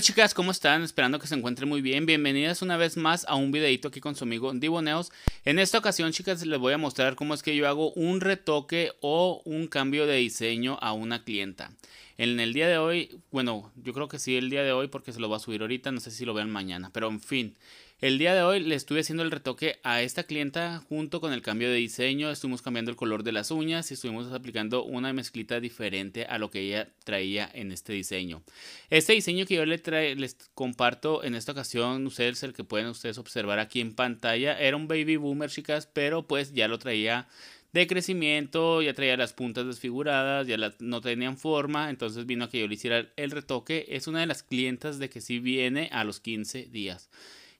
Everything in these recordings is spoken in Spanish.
chicas, ¿cómo están? Esperando que se encuentren muy bien. Bienvenidas una vez más a un videito aquí con su amigo Diboneos. En esta ocasión, chicas, les voy a mostrar cómo es que yo hago un retoque o un cambio de diseño a una clienta. En el día de hoy, bueno, yo creo que sí el día de hoy porque se lo va a subir ahorita, no sé si lo vean mañana, pero en fin. El día de hoy le estuve haciendo el retoque a esta clienta junto con el cambio de diseño, estuvimos cambiando el color de las uñas y estuvimos aplicando una mezclita diferente a lo que ella traía en este diseño. Este diseño que yo les, comparto en esta ocasión, ustedes el que pueden ustedes observar aquí en pantalla, era un baby boomer chicas, pero pues ya lo traía de crecimiento, ya traía las puntas desfiguradas, ya no tenían forma, entonces vino a que yo le hiciera el retoque. Es una de las clientas de que sí viene a los 15 días.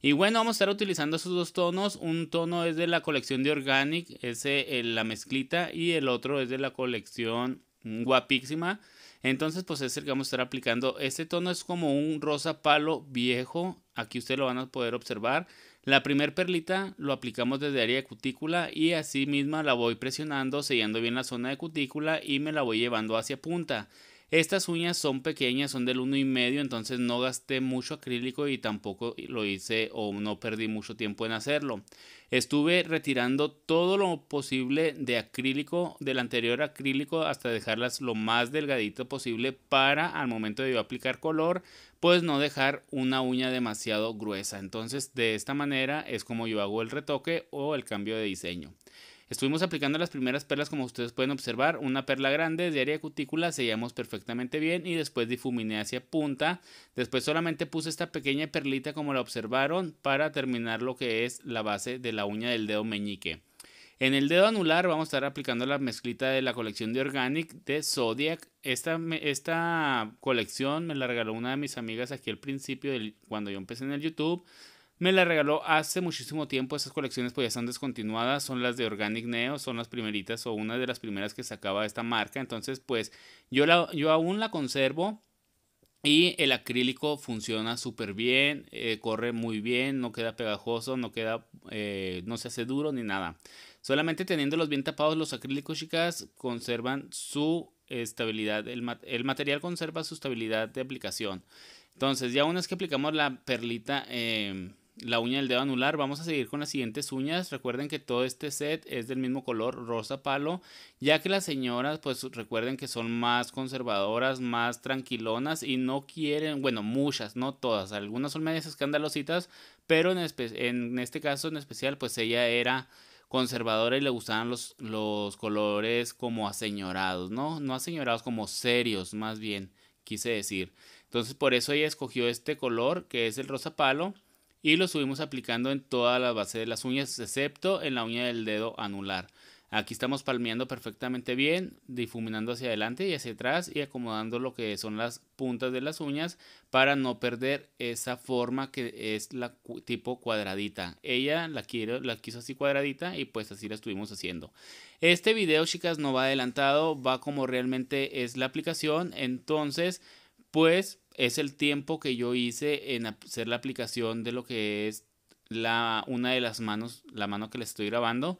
Y bueno, vamos a estar utilizando esos dos tonos. Un tono es de la colección de Organic, ese eh, la mezclita, y el otro es de la colección guapísima. Entonces, pues es el que vamos a estar aplicando. Este tono es como un rosa palo viejo. Aquí ustedes lo van a poder observar. La primer perlita lo aplicamos desde área de cutícula y así misma la voy presionando, sellando bien la zona de cutícula y me la voy llevando hacia punta. Estas uñas son pequeñas, son del 1,5, entonces no gasté mucho acrílico y tampoco lo hice o no perdí mucho tiempo en hacerlo. Estuve retirando todo lo posible de acrílico, del anterior acrílico, hasta dejarlas lo más delgadito posible para al momento de yo aplicar color, pues no dejar una uña demasiado gruesa. Entonces de esta manera es como yo hago el retoque o el cambio de diseño. Estuvimos aplicando las primeras perlas como ustedes pueden observar, una perla grande de área cutícula sellamos perfectamente bien y después difuminé hacia punta, después solamente puse esta pequeña perlita como la observaron para terminar lo que es la base de la uña del dedo meñique. En el dedo anular vamos a estar aplicando la mezclita de la colección de Organic de Zodiac. Esta, esta colección me la regaló una de mis amigas aquí al principio cuando yo empecé en el YouTube me la regaló hace muchísimo tiempo. Esas colecciones pues ya están descontinuadas. Son las de Organic Neo, son las primeritas o una de las primeras que sacaba esta marca. Entonces pues yo, la, yo aún la conservo. Y el acrílico funciona súper bien, eh, corre muy bien, no queda pegajoso, no queda, eh, no se hace duro ni nada. Solamente teniéndolos bien tapados los acrílicos, chicas, conservan su estabilidad. El, el material conserva su estabilidad de aplicación. Entonces, ya una vez que aplicamos la perlita eh, la uña del dedo anular. Vamos a seguir con las siguientes uñas. Recuerden que todo este set es del mismo color rosa palo, ya que las señoras, pues recuerden que son más conservadoras, más tranquilonas y no quieren, bueno, muchas, no todas, algunas son medias escandalositas, pero en, este caso en especial, pues ella era conservadora y le gustaban los, los colores como aseñorados, ¿no? No aseñorados, como serios, más bien, quise decir. Entonces por eso ella escogió este color, que es el rosa palo y lo subimos aplicando en toda la base de las uñas, excepto en la uña del dedo anular. Aquí estamos palmeando perfectamente bien, difuminando hacia adelante y hacia atrás y acomodando lo que son las puntas de las uñas para no perder esa forma que es la tipo cuadradita. Ella la, la quiso así cuadradita y pues así la estuvimos haciendo. Este video, chicas, no va adelantado, va como realmente es la aplicación. Entonces, pues es el tiempo que yo hice en hacer la aplicación de lo que es la, una de las manos, la mano que les estoy grabando.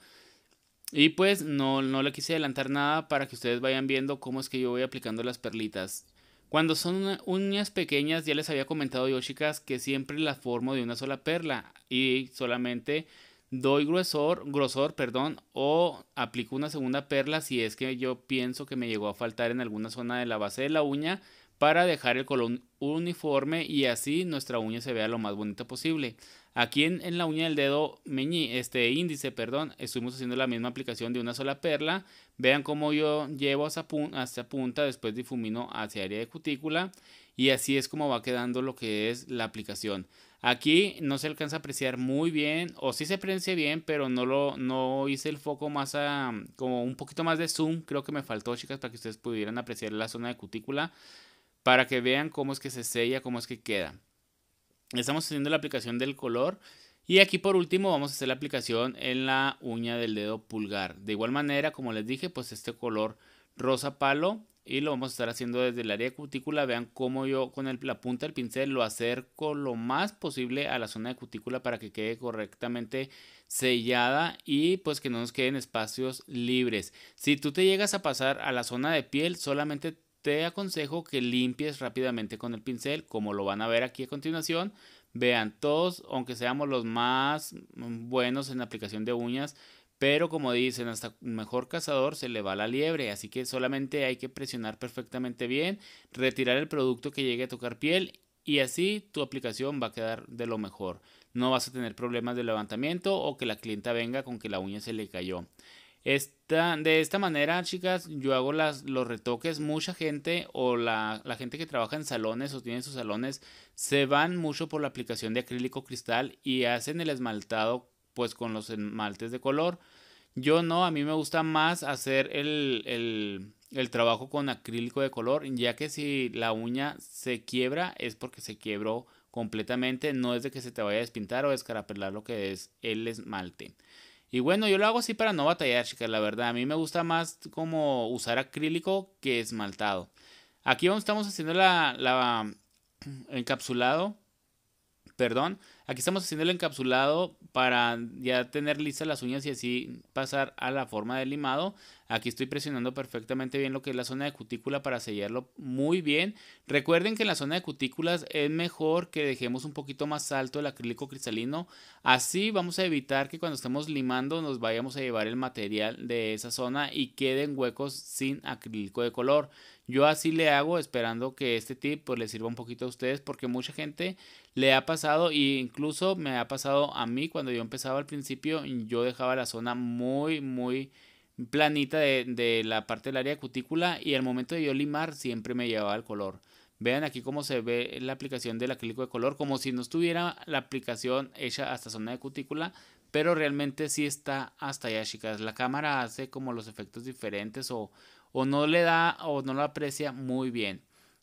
Y pues no, no le quise adelantar nada para que ustedes vayan viendo cómo es que yo voy aplicando las perlitas. Cuando son uñas pequeñas, ya les había comentado yo, chicas, que siempre las formo de una sola perla y solamente doy grosor, perdón, o aplico una segunda perla si es que yo pienso que me llegó a faltar en alguna zona de la base de la uña para dejar el color uniforme y así nuestra uña se vea lo más bonita posible. Aquí en, la uña del dedo meñí, este índice, perdón, estuvimos haciendo la misma aplicación de una sola perla. Vean cómo yo llevo hasta, punta, después difumino hacia área de cutícula y así es como va quedando lo que es la aplicación. Aquí no se alcanza a apreciar muy bien, o sí se aprecia bien, pero no lo no hice el foco más a como un poquito más de zoom, creo que me faltó, chicas, para que ustedes pudieran apreciar la zona de cutícula para que vean cómo es que se sella, cómo es que queda. Estamos haciendo la aplicación del color y aquí por último vamos a hacer la aplicación en la uña del dedo pulgar. De igual manera, como les dije, pues este color rosa palo y lo vamos a estar haciendo desde el área de cutícula. Vean cómo yo con la punta del pincel lo acerco lo más posible a la zona de cutícula para que quede correctamente sellada y pues que no nos queden espacios libres. Si tú te llegas a pasar a la zona de piel, solamente te aconsejo que limpies rápidamente con el pincel, como lo van a ver aquí a continuación. Vean, todos, aunque seamos los más mm, buenos en aplicación de uñas, pero como dicen, hasta mejor cazador se le va la liebre, así que solamente hay que presionar perfectamente bien, retirar el producto que llegue a tocar piel y así tu aplicación va a quedar de lo mejor. No vas a tener problemas de levantamiento o que la clienta venga con que la uña se le cayó. Esta, de esta manera, chicas, yo hago las, los retoques. Mucha gente o la, gente que trabaja en salones o tiene sus salones se van mucho por la aplicación de acrílico cristal y hacen el esmaltado pues con los esmaltes de color. Yo no, a mí me gusta más hacer el, el, el trabajo con acrílico de color, ya que si la uña se quiebra es porque se quiebró completamente, no es de que se te vaya a despintar o descarapelar lo que es el esmalte. Y bueno, yo lo hago así para no batallar, chicas, la verdad. A mí me gusta más como usar acrílico que esmaltado. Aquí estamos haciendo la, la mm, encapsulado, perdón, Aquí estamos haciendo el encapsulado para ya tener listas las uñas y así pasar a la forma de limado. Aquí estoy presionando perfectamente bien lo que es la zona de cutícula para sellarlo muy bien. Recuerden que en la zona de cutículas es mejor que dejemos un poquito más alto el acrílico cristalino. Así vamos a evitar que cuando estemos limando nos vayamos a llevar el material de esa zona y queden huecos sin acrílico de color. Yo así le hago esperando que este tip pues, le les sirva un poquito a ustedes porque mucha gente le ha pasado y Incluso me ha pasado a mí cuando yo empezaba al principio, yo dejaba la zona muy, muy planita de, la parte del área de cutícula y al momento de yo limar siempre me llevaba el color. Vean aquí cómo se ve la aplicación del acrílico de color, como si no estuviera la aplicación hecha hasta zona de cutícula, pero realmente sí está hasta allá, chicas. La cámara hace como los efectos diferentes o, o no le da o no lo aprecia muy bien.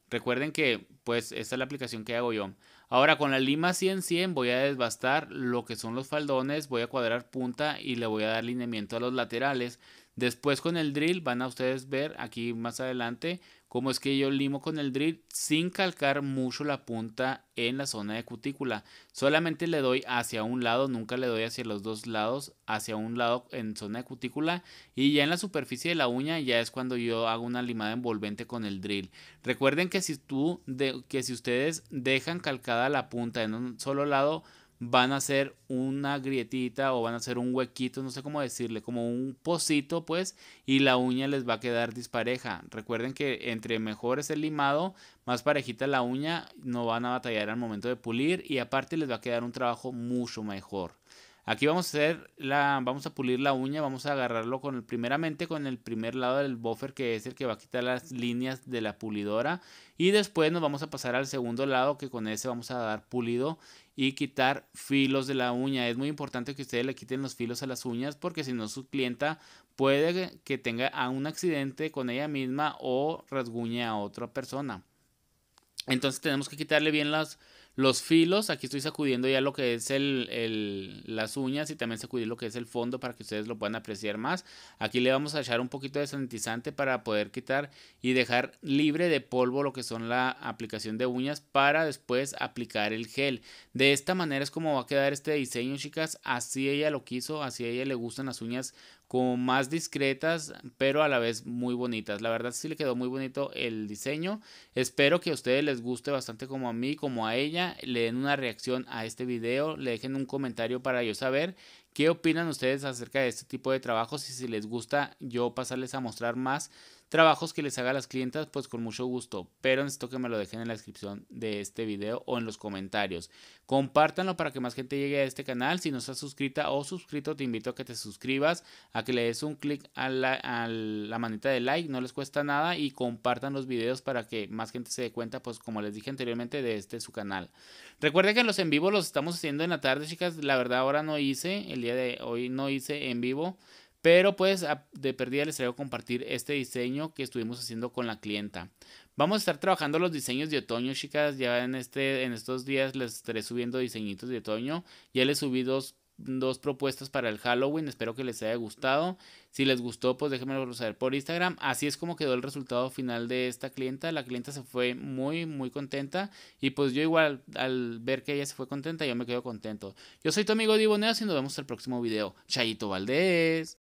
Recuerden que pues esta es la aplicación que hago yo. Ahora con la lima 100-100 voy a desbastar lo que son los faldones, voy a cuadrar punta y le voy a dar alineamiento a los laterales. Después con el drill van a ustedes ver aquí más adelante cómo es que yo limo con el drill sin calcar mucho la punta en la zona de cutícula. Solamente le doy hacia un lado, nunca le doy hacia los dos lados, hacia un lado en zona de cutícula y ya en la superficie de la uña ya es cuando yo hago una limada envolvente con el drill. Recuerden que si, tú de, que si ustedes dejan calcada la punta en un solo lado, van a hacer una grietita o van a hacer un huequito, no sé cómo decirle, como un pocito, pues, y la uña les va a quedar dispareja. Recuerden que entre mejor es el limado, más parejita la uña, no van a batallar al momento de pulir y aparte les va a quedar un trabajo mucho mejor. Aquí vamos a hacer la, vamos a pulir la uña, vamos a agarrarlo con el, primeramente con el primer lado del buffer que es el que va a quitar las líneas de la pulidora y después nos vamos a pasar al segundo lado que con ese vamos a dar pulido y quitar filos de la uña. Es muy importante que ustedes le quiten los filos a las uñas porque si no su clienta puede que tenga un accidente con ella misma o rasguñe a otra persona. Entonces tenemos que quitarle bien las, los filos, aquí estoy sacudiendo ya lo que es el, las uñas y también sacudir lo que es el fondo para que ustedes lo puedan apreciar más. Aquí le vamos a echar un poquito de sanitizante para poder quitar y dejar libre de polvo lo que son la aplicación de uñas para después aplicar el gel. De esta manera es como va a quedar este diseño, chicas. Así ella lo quiso, así a ella le gustan las uñas como más discretas, pero a la vez muy bonitas. La verdad sí le quedó muy bonito el diseño. Espero que a ustedes les guste bastante como a mí, como a ella. Le den una reacción a este video, le dejen un comentario para yo saber qué opinan ustedes acerca de este tipo de trabajos y si les gusta yo pasarles a mostrar más trabajos que les haga a las clientas, pues con mucho gusto. Pero necesito que me lo dejen en la descripción de este video o en los comentarios. Compártanlo para que más gente llegue a este canal. Si no estás suscrita o suscrito, te invito a que te suscribas, a que le des un clic a la, manita de like, no les cuesta nada. Y compartan los videos para que más gente se dé cuenta, pues como les dije anteriormente, de este su canal. Recuerden que los en vivo los estamos haciendo en la tarde, chicas. La verdad, ahora no hice, el día de hoy no hice en vivo. Pero pues de perdida les traigo compartir este diseño que estuvimos haciendo con la clienta. Vamos a estar trabajando los diseños de otoño, chicas. Ya en, este, en estos días les estaré subiendo diseñitos de otoño. Ya les subí dos dos propuestas para el Halloween. Espero que les haya gustado. Si les gustó, pues déjenmelo saber por Instagram. Así es como quedó el resultado final de esta clienta. La clienta se fue muy, muy contenta. Y pues yo igual, al ver que ella se fue contenta, yo me quedo contento. Yo soy tu amigo Divoneo y nos vemos en el próximo video. Chayito Valdés.